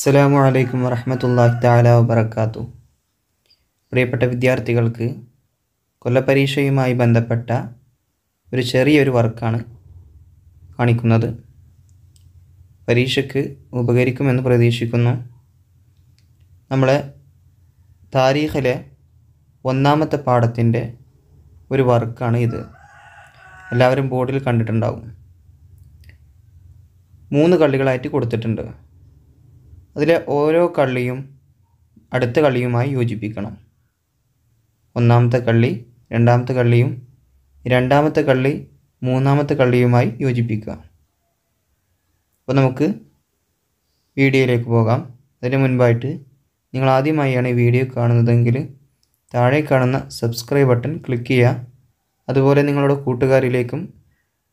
അസ്സലാമു അലൈക്കും വറഹമത്തല്ലാഹി താല വബർക്കാത്തു പ്രിയപ്പെട്ട വിദ്യാർത്ഥികൾക്ക് കൊല്ലപരീക്ഷയുമായി ബന്ധപ്പെട്ട ഒരു ചെറിയൊരു വർക്കാണ് കാണിക്കുന്നത് പരീക്ഷയ്ക്ക് ഉപകരിക്കുമെന്ന് പ്രതീക്ഷിക്കുന്നു നമ്മൾ താരീഖിലെ ഒന്നാമത്തെ പാഠത്തിൻ്റെ ഒരു വർക്കാണ് ഇത് എല്ലാവരും ബോർഡിൽ കണ്ടിട്ടുണ്ടാവും മൂന്ന് കള്ളികളായിട്ട് കൊടുത്തിട്ടുണ്ട് അതിലെ ഓരോ കള്ളിയും അടുത്ത കള്ളിയുമായി യോജിപ്പിക്കണം ഒന്നാമത്തെ കള്ളി രണ്ടാമത്തെ കള്ളിയും രണ്ടാമത്തെ കള്ളി മൂന്നാമത്തെ കള്ളിയുമായി യോജിപ്പിക്കുക അപ്പോൾ നമുക്ക് വീഡിയോയിലേക്ക് പോകാം അതിന് മുൻപായിട്ട് നിങ്ങൾ ആദ്യമായാണ് ഈ വീഡിയോ കാണുന്നതെങ്കിൽ താഴെ കാണുന്ന സബ്സ്ക്രൈബ് ബട്ടൺ ക്ലിക്ക് ചെയ്യുക അതുപോലെ നിങ്ങളുടെ കൂട്ടുകാരിലേക്കും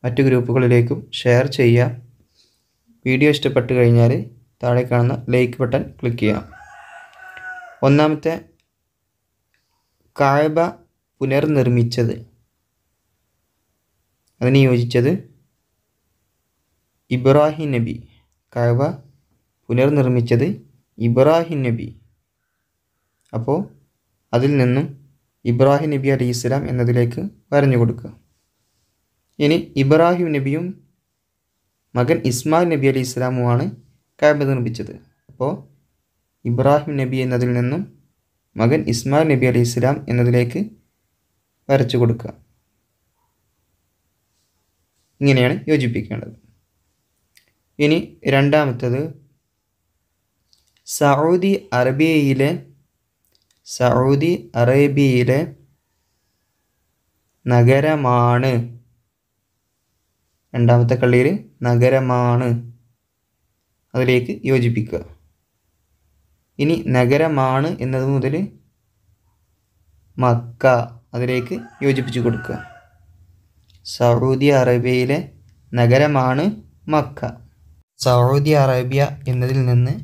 മറ്റു ഗ്രൂപ്പുകളിലേക്കും ഷെയർ ചെയ്യുക വീഡിയോ ഇഷ്ടപ്പെട്ട് കഴിഞ്ഞാൽ താഴെ കാണുന്ന ലൈക്ക് ബട്ടൺ ക്ലിക്ക് ചെയ്യാം ഒന്നാമത്തെ കായബ പുനർനിർമ്മിച്ചത് അതിന് യോജിച്ചത് ഇബ്രാഹിം നബി കഅബ പുനർനിർമ്മിച്ചത് ഇബ്രാഹിം നബി അപ്പോൾ അതിൽ നിന്നും ഇബ്രാഹിം നബി അലി ഇസ്ലാം എന്നതിലേക്ക് പറഞ്ഞു കൊടുക്കുക ഇനി ഇബ്രാഹിം നബിയും മകൻ ഇസ്മാൽ നബി അലി ഇസ്ലാമുമാണ് കാബ് നിർമ്മിച്ചത് അപ്പോൾ ഇബ്രാഹിം നബി എന്നതിൽ നിന്നും മകൻ ഇസ്മാൽ നബി അലി ഇസ്ലാം എന്നതിലേക്ക് വരച്ചു കൊടുക്കുക ഇങ്ങനെയാണ് യോജിപ്പിക്കേണ്ടത് ഇനി രണ്ടാമത്തത് സൗദി അറേബ്യയിലെ സൗദി അറേബ്യയിലെ നഗരമാണ് രണ്ടാമത്തെ കള്ളിയിൽ നഗരമാണ് അതിലേക്ക് യോജിപ്പിക്കുക ഇനി നഗരമാണ് എന്നത് മുതൽ മക്ക അതിലേക്ക് യോജിപ്പിച്ചു കൊടുക്കുക സൗദി അറേബ്യയിലെ നഗരമാണ് മക്ക സൗദി അറേബ്യ എന്നതിൽ നിന്ന്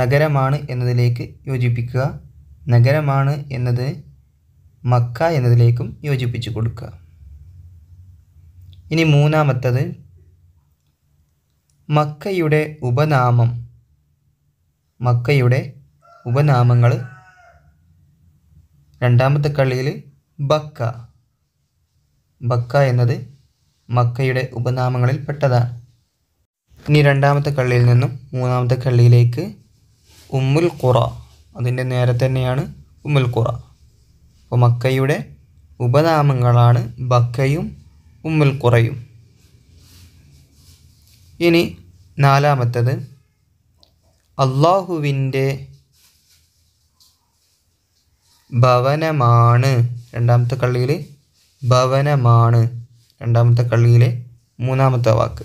നഗരമാണ് എന്നതിലേക്ക് യോജിപ്പിക്കുക നഗരമാണ് എന്നത് മക്ക എന്നതിലേക്കും യോജിപ്പിച്ചു കൊടുക്കുക ഇനി മൂന്നാമത്തത് മക്കയുടെ ഉപനാമം മക്കയുടെ ഉപനാമങ്ങൾ രണ്ടാമത്തെ കളിയിൽ ബക്ക ബക്ക എന്നത് മക്കയുടെ ഉപനാമങ്ങളിൽ പെട്ടതാണ് ഇനി രണ്ടാമത്തെ കള്ളിയിൽ നിന്നും മൂന്നാമത്തെ കള്ളിയിലേക്ക് ഉമ്മുൽ ഖുറ അതിൻ്റെ നേരെ തന്നെയാണ് ഉമ്മുൽ ഖുറ അപ്പോൾ മക്കയുടെ ഉപനാമങ്ങളാണ് ബക്കയും ഉമ്മുൽ ഖുറയും ഇനി നാലാമത്തത് അള്ളാഹുവിൻ്റെ ഭവനമാണ് രണ്ടാമത്തെ കള്ളിയിൽ ഭവനമാണ് രണ്ടാമത്തെ കള്ളിയിലെ മൂന്നാമത്തെ വാക്ക്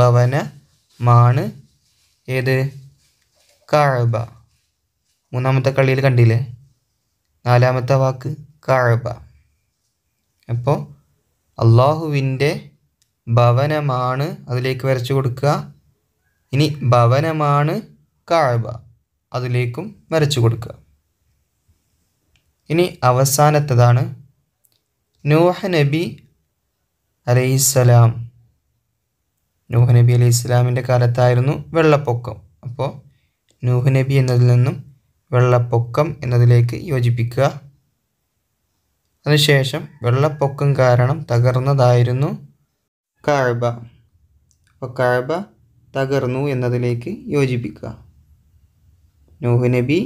ഭവനമാണ് ഏത് കഴബ മൂന്നാമത്തെ കള്ളിയിൽ കണ്ടില്ലേ നാലാമത്തെ വാക്ക് കഴബ അപ്പോൾ അള്ളാഹുവിൻ്റെ ഭവനമാണ് അതിലേക്ക് വരച്ചു കൊടുക്കുക ഇനി ഭവനമാണ് കാഴ്ബ അതിലേക്കും വരച്ചു കൊടുക്കുക ഇനി അവസാനത്തതാണ് നൂഹ നബി അലൈസലാം നൂഹ് നബി അലൈഹി കാലത്തായിരുന്നു വെള്ളപ്പൊക്കം അപ്പോൾ നൂഹ് നബി എന്നതിൽ നിന്നും വെള്ളപ്പൊക്കം എന്നതിലേക്ക് യോജിപ്പിക്കുക അതിനുശേഷം വെള്ളപ്പൊക്കം കാരണം തകർന്നതായിരുന്നു കാഴ്ബ അപ്പോൾ കാഴ്ബ തകർന്നു എന്നതിലേക്ക് യോജിപ്പിക്കുക നൂഹ് നബി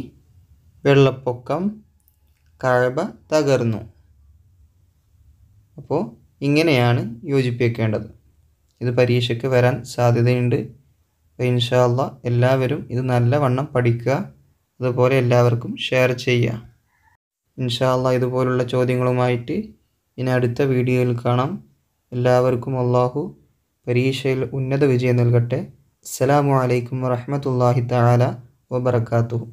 വെള്ളപ്പൊക്കം കാഴ്ബ തകർന്നു അപ്പോൾ ഇങ്ങനെയാണ് യോജിപ്പിക്കേണ്ടത് ഇത് പരീക്ഷയ്ക്ക് വരാൻ സാധ്യതയുണ്ട് ഇൻഷാല്ല എല്ലാവരും ഇത് നല്ലവണ്ണം പഠിക്കുക അതുപോലെ എല്ലാവർക്കും ഷെയർ ചെയ്യുക ഇൻഷാല്ല ഇതുപോലുള്ള ചോദ്യങ്ങളുമായിട്ട് ഇനി അടുത്ത വീഡിയോയിൽ കാണാം എല്ലാവർക്കും അള്ളാഹു പരീക്ഷയിൽ ഉന്നത വിജയം നൽകട്ടെ അസ്സലാമു അലൈക്കും വറഹമത്തല്ലാഹി തആല വബർക്കാത്തുഹു